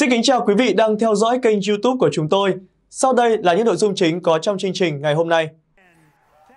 Xin kính chào quý vị đang theo dõi kênh YouTube của chúng tôi. Sau đây là những nội dung chính có trong chương trình ngày hôm nay.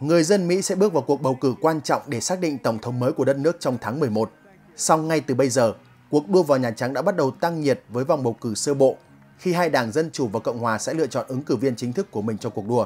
Người dân Mỹ sẽ bước vào cuộc bầu cử quan trọng để xác định tổng thống mới của đất nước trong tháng 11. Song ngay từ bây giờ, cuộc đua vào Nhà Trắng đã bắt đầu tăng nhiệt với vòng bầu cử sơ bộ khi hai đảng Dân Chủ và Cộng Hòa sẽ lựa chọn ứng cử viên chính thức của mình cho cuộc đua.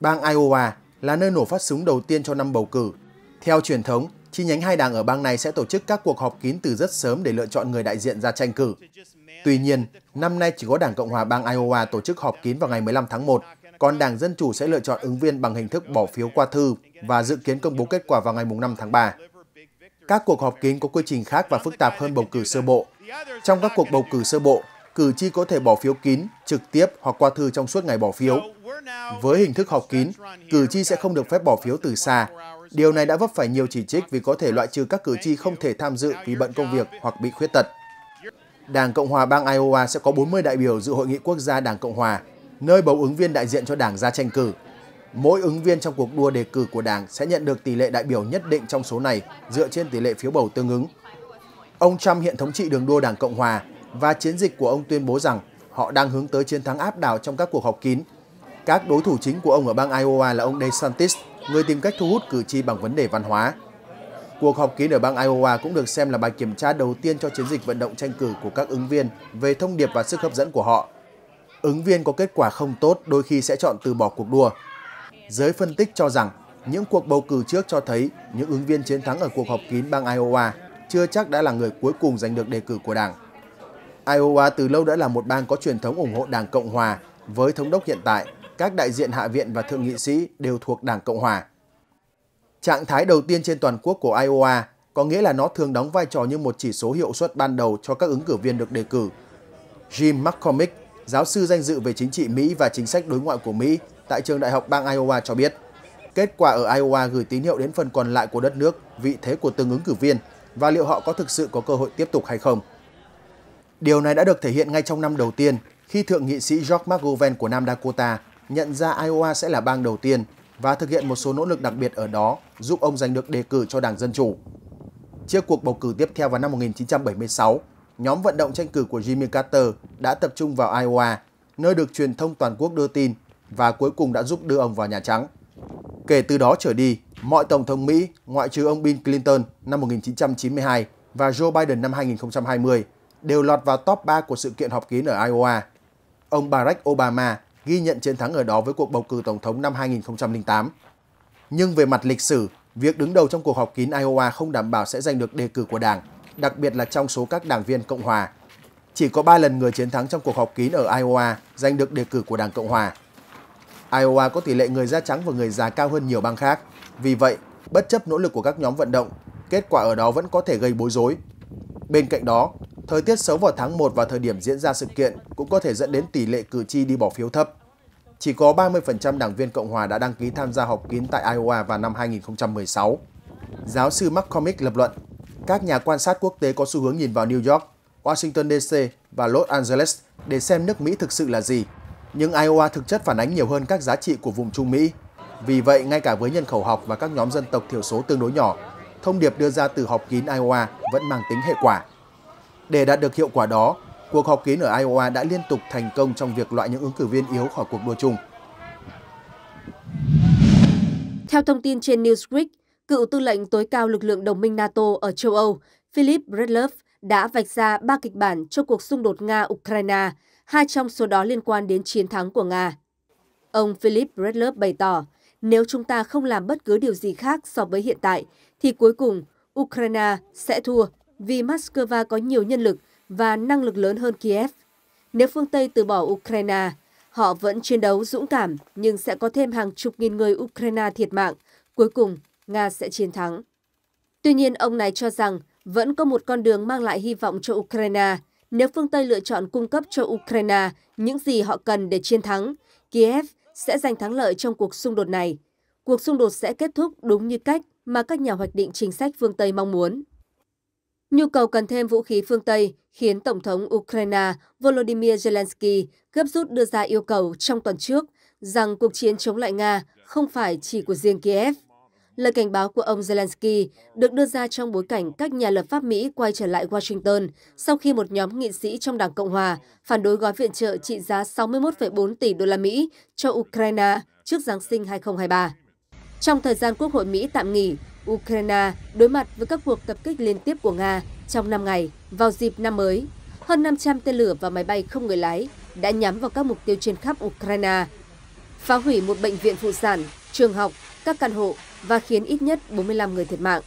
Bang Iowa là nơi nổ phát súng đầu tiên cho năm bầu cử. Theo truyền thống, chi nhánh hai đảng ở bang này sẽ tổ chức các cuộc họp kín từ rất sớm để lựa chọn người đại diện ra tranh cử. Tuy nhiên, năm nay chỉ có Đảng Cộng hòa bang Iowa tổ chức họp kín vào ngày 15 tháng 1, còn Đảng Dân Chủ sẽ lựa chọn ứng viên bằng hình thức bỏ phiếu qua thư và dự kiến công bố kết quả vào ngày 5 tháng 3. Các cuộc họp kín có quy trình khác và phức tạp hơn bầu cử sơ bộ. Trong các cuộc bầu cử sơ bộ, cử tri có thể bỏ phiếu kín, trực tiếp hoặc qua thư trong suốt ngày bỏ phiếu. Với hình thức họp kín, cử tri sẽ không được phép bỏ phiếu từ xa. Điều này đã vấp phải nhiều chỉ trích vì có thể loại trừ các cử tri không thể tham dự vì bận công việc hoặc bị khuyết tật. Đảng Cộng hòa bang Iowa sẽ có 40 đại biểu dự hội nghị quốc gia Đảng Cộng hòa, nơi bầu ứng viên đại diện cho đảng ra tranh cử. Mỗi ứng viên trong cuộc đua đề cử của đảng sẽ nhận được tỷ lệ đại biểu nhất định trong số này dựa trên tỷ lệ phiếu bầu tương ứng. Ông Trump hiện thống trị đường đua Đảng Cộng hòa và chiến dịch của ông tuyên bố rằng họ đang hướng tới chiến thắng áp đảo trong các cuộc họp kín. Các đối thủ chính của ông ở bang Iowa là ông DeSantis, người tìm cách thu hút cử tri bằng vấn đề văn hóa. Cuộc họp kín ở bang Iowa cũng được xem là bài kiểm tra đầu tiên cho chiến dịch vận động tranh cử của các ứng viên về thông điệp và sức hấp dẫn của họ. Ứng viên có kết quả không tốt đôi khi sẽ chọn từ bỏ cuộc đua. Giới phân tích cho rằng những cuộc bầu cử trước cho thấy những ứng viên chiến thắng ở cuộc họp kín bang Iowa chưa chắc đã là người cuối cùng giành được đề cử của đảng. Iowa từ lâu đã là một bang có truyền thống ủng hộ Đảng Cộng Hòa, với thống đốc hiện tại, các đại diện Hạ viện và Thượng nghị sĩ đều thuộc Đảng Cộng Hòa. Trạng thái đầu tiên trên toàn quốc của Iowa có nghĩa là nó thường đóng vai trò như một chỉ số hiệu suất ban đầu cho các ứng cử viên được đề cử. Jim McCormick, giáo sư danh dự về chính trị Mỹ và chính sách đối ngoại của Mỹ tại trường đại học bang Iowa cho biết, kết quả ở Iowa gửi tín hiệu đến phần còn lại của đất nước, vị thế của từng ứng cử viên và liệu họ có thực sự có cơ hội tiếp tục hay không. Điều này đã được thể hiện ngay trong năm đầu tiên khi Thượng nghị sĩ George McGovern của Nam Dakota nhận ra Iowa sẽ là bang đầu tiên và thực hiện một số nỗ lực đặc biệt ở đó giúp ông giành được đề cử cho Đảng Dân Chủ. Trước cuộc bầu cử tiếp theo vào năm 1976, nhóm vận động tranh cử của Jimmy Carter đã tập trung vào Iowa, nơi được truyền thông toàn quốc đưa tin và cuối cùng đã giúp đưa ông vào Nhà Trắng. Kể từ đó trở đi, mọi Tổng thống Mỹ ngoại trừ ông Bill Clinton năm 1992 và Joe Biden năm 2020 đều lọt vào top 3 của sự kiện họp kín ở Iowa. Ông Barack Obama ghi nhận chiến thắng ở đó với cuộc bầu cử tổng thống năm 2008. Nhưng về mặt lịch sử, việc đứng đầu trong cuộc họp kín Iowa không đảm bảo sẽ giành được đề cử của đảng, đặc biệt là trong số các đảng viên Cộng hòa. Chỉ có 3 lần người chiến thắng trong cuộc họp kín ở Iowa giành được đề cử của đảng Cộng hòa. Iowa có tỷ lệ người da trắng và người già cao hơn nhiều bang khác. Vì vậy, bất chấp nỗ lực của các nhóm vận động, kết quả ở đó vẫn có thể gây bối rối. Bên cạnh đó, Thời tiết xấu vào tháng 1 và thời điểm diễn ra sự kiện cũng có thể dẫn đến tỷ lệ cử tri đi bỏ phiếu thấp. Chỉ có 30% đảng viên Cộng hòa đã đăng ký tham gia họp kín tại Iowa vào năm 2016. Giáo sư McCormick lập luận, các nhà quan sát quốc tế có xu hướng nhìn vào New York, Washington DC và Los Angeles để xem nước Mỹ thực sự là gì. Nhưng Iowa thực chất phản ánh nhiều hơn các giá trị của vùng Trung Mỹ. Vì vậy, ngay cả với nhân khẩu học và các nhóm dân tộc thiểu số tương đối nhỏ, thông điệp đưa ra từ họp kín Iowa vẫn mang tính hệ quả. Để đạt được hiệu quả đó, cuộc họp kín ở Iowa đã liên tục thành công trong việc loại những ứng cử viên yếu khỏi cuộc đua chung. Theo thông tin trên Newsweek, cựu tư lệnh tối cao lực lượng đồng minh NATO ở châu Âu, Philip Breedlove đã vạch ra ba kịch bản cho cuộc xung đột Nga-Ukraine, hai trong số đó liên quan đến chiến thắng của Nga. Ông Philip Breedlove bày tỏ, nếu chúng ta không làm bất cứ điều gì khác so với hiện tại, thì cuối cùng Ukraine sẽ thua vì Moscow có nhiều nhân lực và năng lực lớn hơn Kiev. Nếu phương Tây từ bỏ Ukraine, họ vẫn chiến đấu dũng cảm nhưng sẽ có thêm hàng chục nghìn người Ukraine thiệt mạng. Cuối cùng, Nga sẽ chiến thắng. Tuy nhiên, ông này cho rằng vẫn có một con đường mang lại hy vọng cho Ukraine. Nếu phương Tây lựa chọn cung cấp cho Ukraine những gì họ cần để chiến thắng, Kiev sẽ giành thắng lợi trong cuộc xung đột này. Cuộc xung đột sẽ kết thúc đúng như cách mà các nhà hoạch định chính sách phương Tây mong muốn. Nhu cầu cần thêm vũ khí phương Tây khiến Tổng thống Ukraine Volodymyr Zelensky gấp rút đưa ra yêu cầu trong tuần trước rằng cuộc chiến chống lại Nga không phải chỉ của riêng Kiev. Lời cảnh báo của ông Zelensky được đưa ra trong bối cảnh các nhà lập pháp Mỹ quay trở lại Washington sau khi một nhóm nghị sĩ trong Đảng Cộng hòa phản đối gói viện trợ trị giá 61,4 tỷ đô la Mỹ cho Ukraine trước Giáng sinh 2023. Trong thời gian Quốc hội Mỹ tạm nghỉ, Ukraine đối mặt với các cuộc tập kích liên tiếp của Nga trong 5 ngày vào dịp năm mới. Hơn 500 tên lửa và máy bay không người lái đã nhắm vào các mục tiêu trên khắp Ukraine, phá hủy một bệnh viện phụ sản, trường học, các căn hộ và khiến ít nhất 45 người thiệt mạng.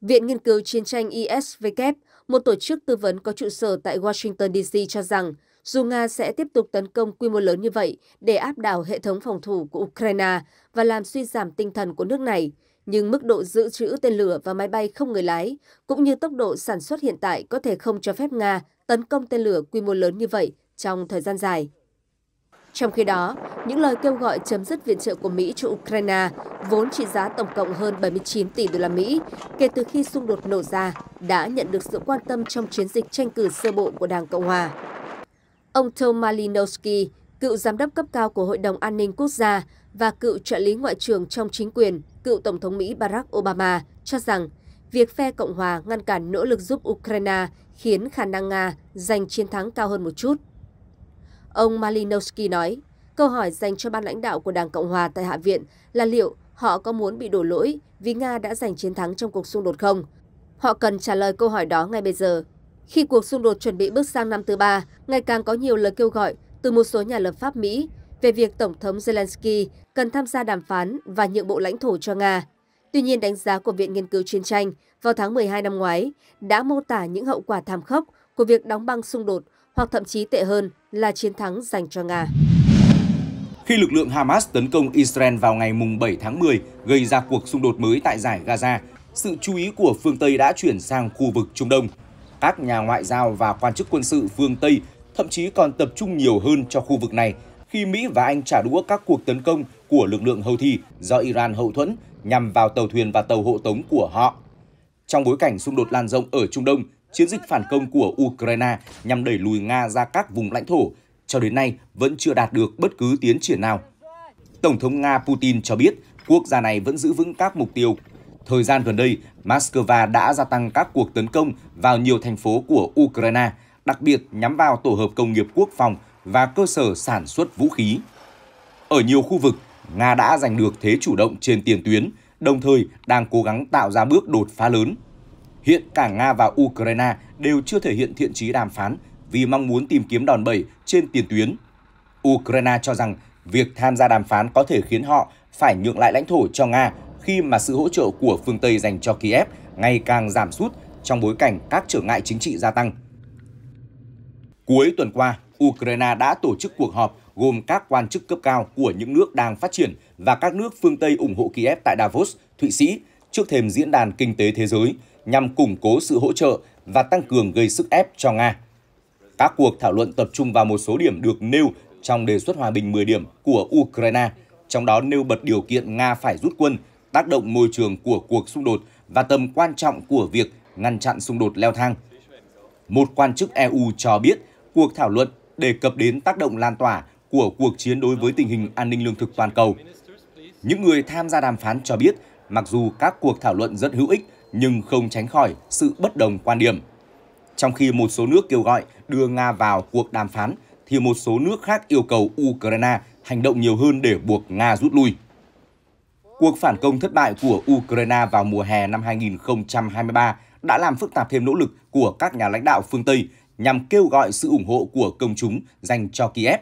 Viện Nghiên cứu Chiến tranh ISW, một tổ chức tư vấn có trụ sở tại Washington DC cho rằng dù Nga sẽ tiếp tục tấn công quy mô lớn như vậy để áp đảo hệ thống phòng thủ của Ukraine và làm suy giảm tinh thần của nước này, nhưng mức độ dự trữ tên lửa và máy bay không người lái, cũng như tốc độ sản xuất hiện tại có thể không cho phép Nga tấn công tên lửa quy mô lớn như vậy trong thời gian dài. Trong khi đó, những lời kêu gọi chấm dứt viện trợ của Mỹ cho Ukraine vốn trị giá tổng cộng hơn 79 tỷ đô la Mỹ kể từ khi xung đột nổ ra đã nhận được sự quan tâm trong chiến dịch tranh cử sơ bộ của Đảng Cộng hòa. Ông Tom Malinowski, cựu giám đốc cấp cao của Hội đồng An ninh Quốc gia và cựu trợ lý ngoại trưởng trong chính quyền, cựu Tổng thống Mỹ Barack Obama, cho rằng việc phe Cộng hòa ngăn cản nỗ lực giúp Ukraine khiến khả năng Nga giành chiến thắng cao hơn một chút. Ông Malinowski nói, câu hỏi dành cho ban lãnh đạo của Đảng Cộng hòa tại Hạ viện là liệu họ có muốn bị đổ lỗi vì Nga đã giành chiến thắng trong cuộc xung đột không? Họ cần trả lời câu hỏi đó ngay bây giờ. Khi cuộc xung đột chuẩn bị bước sang năm thứ ba, ngày càng có nhiều lời kêu gọi từ một số nhà lập pháp Mỹ về việc Tổng thống Zelensky cần tham gia đàm phán và nhượng bộ lãnh thổ cho Nga. Tuy nhiên, đánh giá của Viện Nghiên cứu Chiến tranh vào tháng 12 năm ngoái đã mô tả những hậu quả thảm khốc của việc đóng băng xung đột hoặc thậm chí tệ hơn là chiến thắng dành cho Nga. Khi lực lượng Hamas tấn công Israel vào ngày 7 tháng 10 gây ra cuộc xung đột mới tại giải Gaza, sự chú ý của phương Tây đã chuyển sang khu vực Trung Đông. Các nhà ngoại giao và quan chức quân sự phương Tây thậm chí còn tập trung nhiều hơn cho khu vực này khi Mỹ và Anh trả đũa các cuộc tấn công của lực lượng hầu thi do Iran hậu thuẫn nhằm vào tàu thuyền và tàu hộ tống của họ. Trong bối cảnh xung đột lan rộng ở Trung Đông, chiến dịch phản công của Ukraine nhằm đẩy lùi Nga ra các vùng lãnh thổ cho đến nay vẫn chưa đạt được bất cứ tiến triển nào. Tổng thống Nga Putin cho biết quốc gia này vẫn giữ vững các mục tiêu. Thời gian gần đây, Moscow đã gia tăng các cuộc tấn công vào nhiều thành phố của Ukraine – đặc biệt nhắm vào tổ hợp công nghiệp quốc phòng và cơ sở sản xuất vũ khí. Ở nhiều khu vực, Nga đã giành được thế chủ động trên tiền tuyến, đồng thời đang cố gắng tạo ra bước đột phá lớn. Hiện cả Nga và Ukraine đều chưa thể hiện thiện chí đàm phán vì mong muốn tìm kiếm đòn bẩy trên tiền tuyến. Ukraine cho rằng việc tham gia đàm phán có thể khiến họ phải nhượng lại lãnh thổ cho Nga khi mà sự hỗ trợ của phương Tây dành cho Kiev ngày càng giảm sút trong bối cảnh các trở ngại chính trị gia tăng. Cuối tuần qua, Ukraine đã tổ chức cuộc họp gồm các quan chức cấp cao của những nước đang phát triển và các nước phương Tây ủng hộ Kiev tại Davos, Thụy Sĩ, trước thềm Diễn đàn Kinh tế Thế giới nhằm củng cố sự hỗ trợ và tăng cường gây sức ép cho Nga. Các cuộc thảo luận tập trung vào một số điểm được nêu trong đề xuất hòa bình 10 điểm của Ukraine, trong đó nêu bật điều kiện Nga phải rút quân, tác động môi trường của cuộc xung đột và tầm quan trọng của việc ngăn chặn xung đột leo thang. Một quan chức EU cho biết cuộc thảo luận đề cập đến tác động lan tỏa của cuộc chiến đối với tình hình an ninh lương thực toàn cầu. Những người tham gia đàm phán cho biết, mặc dù các cuộc thảo luận rất hữu ích nhưng không tránh khỏi sự bất đồng quan điểm. Trong khi một số nước kêu gọi đưa Nga vào cuộc đàm phán, thì một số nước khác yêu cầu Ukraine hành động nhiều hơn để buộc Nga rút lui. Cuộc phản công thất bại của Ukraine vào mùa hè năm 2023 đã làm phức tạp thêm nỗ lực của các nhà lãnh đạo phương Tây nhằm kêu gọi sự ủng hộ của công chúng dành cho Kiev.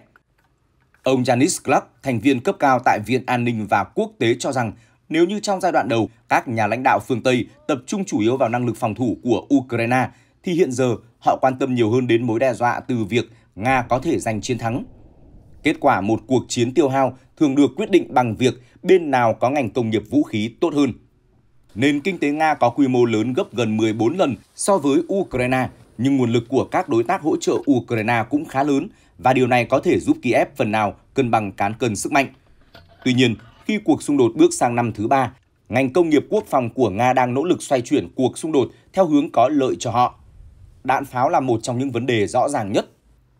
Ông Janis Clark, thành viên cấp cao tại Viện An ninh và Quốc tế cho rằng nếu như trong giai đoạn đầu các nhà lãnh đạo phương Tây tập trung chủ yếu vào năng lực phòng thủ của Ukraine, thì hiện giờ họ quan tâm nhiều hơn đến mối đe dọa từ việc Nga có thể giành chiến thắng. Kết quả một cuộc chiến tiêu hao thường được quyết định bằng việc bên nào có ngành công nghiệp vũ khí tốt hơn. Nền kinh tế Nga có quy mô lớn gấp gần 14 lần so với Ukraine nhưng nguồn lực của các đối tác hỗ trợ Ukraine cũng khá lớn và điều này có thể giúp Kiev phần nào cân bằng cán cân sức mạnh. Tuy nhiên, khi cuộc xung đột bước sang năm thứ ba, ngành công nghiệp quốc phòng của Nga đang nỗ lực xoay chuyển cuộc xung đột theo hướng có lợi cho họ. Đạn pháo là một trong những vấn đề rõ ràng nhất.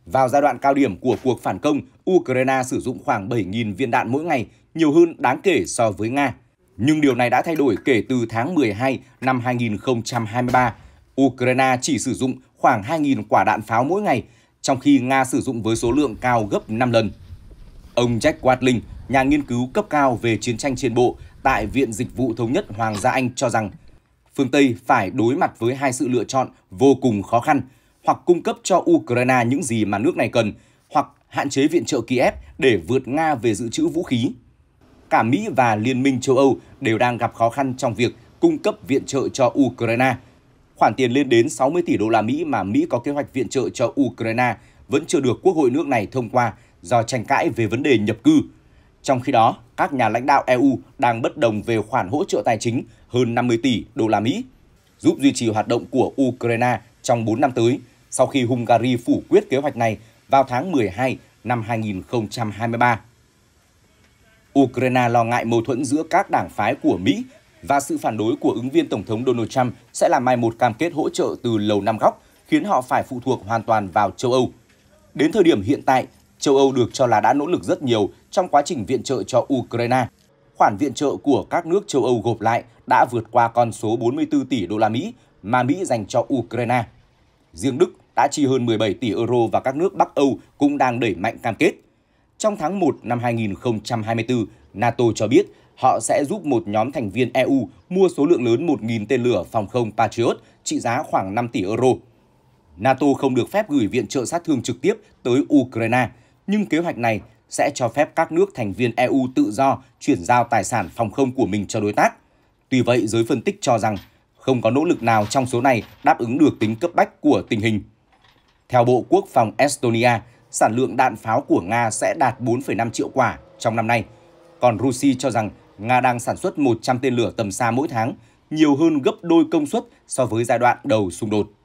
Vào giai đoạn cao điểm của cuộc phản công, Ukraine sử dụng khoảng 7.000 viên đạn mỗi ngày, nhiều hơn đáng kể so với Nga. Nhưng điều này đã thay đổi kể từ tháng 12 năm 2023 Ukraine chỉ sử dụng khoảng 2.000 quả đạn pháo mỗi ngày, trong khi Nga sử dụng với số lượng cao gấp 5 lần. Ông Jack Watling, nhà nghiên cứu cấp cao về chiến tranh trên bộ tại Viện Dịch vụ Thống nhất Hoàng gia Anh cho rằng, phương Tây phải đối mặt với hai sự lựa chọn vô cùng khó khăn, hoặc cung cấp cho Ukraine những gì mà nước này cần, hoặc hạn chế viện trợ Kiev để vượt Nga về dự trữ vũ khí. Cả Mỹ và Liên minh châu Âu đều đang gặp khó khăn trong việc cung cấp viện trợ cho Ukraine – khoản tiền lên đến 60 tỷ đô la Mỹ mà Mỹ có kế hoạch viện trợ cho Ukraine vẫn chưa được Quốc hội nước này thông qua do tranh cãi về vấn đề nhập cư. Trong khi đó, các nhà lãnh đạo EU đang bất đồng về khoản hỗ trợ tài chính hơn 50 tỷ đô la Mỹ giúp duy trì hoạt động của Ukraine trong 4 năm tới sau khi Hungary phủ quyết kế hoạch này vào tháng 12 năm 2023. Ukraine lo ngại mâu thuẫn giữa các đảng phái của Mỹ và sự phản đối của ứng viên Tổng thống Donald Trump sẽ làm mai một cam kết hỗ trợ từ lầu năm góc, khiến họ phải phụ thuộc hoàn toàn vào châu Âu. Đến thời điểm hiện tại, châu Âu được cho là đã nỗ lực rất nhiều trong quá trình viện trợ cho Ukraine. Khoản viện trợ của các nước châu Âu gộp lại đã vượt qua con số 44 tỷ đô la Mỹ mà Mỹ dành cho Ukraine. Riêng Đức đã chi hơn 17 tỷ euro và các nước Bắc Âu cũng đang đẩy mạnh cam kết. Trong tháng 1 năm 2024, NATO cho biết họ sẽ giúp một nhóm thành viên EU mua số lượng lớn 1.000 tên lửa phòng không Patriot trị giá khoảng 5 tỷ euro. NATO không được phép gửi viện trợ sát thương trực tiếp tới Ukraine, nhưng kế hoạch này sẽ cho phép các nước thành viên EU tự do chuyển giao tài sản phòng không của mình cho đối tác. Tuy vậy, giới phân tích cho rằng không có nỗ lực nào trong số này đáp ứng được tính cấp bách của tình hình. Theo Bộ Quốc phòng Estonia, sản lượng đạn pháo của Nga sẽ đạt 4,5 triệu quả trong năm nay. Còn Russia cho rằng Nga đang sản xuất 100 tên lửa tầm xa mỗi tháng, nhiều hơn gấp đôi công suất so với giai đoạn đầu xung đột.